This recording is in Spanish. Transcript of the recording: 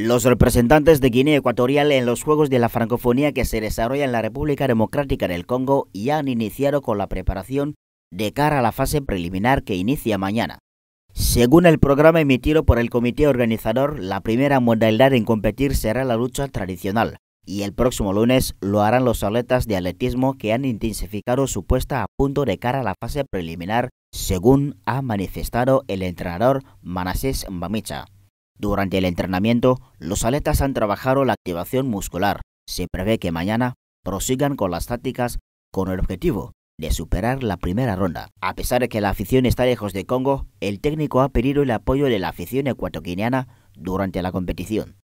Los representantes de Guinea Ecuatorial en los Juegos de la Francofonía que se desarrollan en la República Democrática del Congo ya han iniciado con la preparación de cara a la fase preliminar que inicia mañana. Según el programa emitido por el comité organizador, la primera modalidad en competir será la lucha tradicional, y el próximo lunes lo harán los atletas de atletismo que han intensificado su puesta a punto de cara a la fase preliminar, según ha manifestado el entrenador Manasés Mbamicha. Durante el entrenamiento, los atletas han trabajado la activación muscular. Se prevé que mañana prosigan con las tácticas con el objetivo de superar la primera ronda. A pesar de que la afición está lejos de Congo, el técnico ha pedido el apoyo de la afición ecuatoquiniana durante la competición.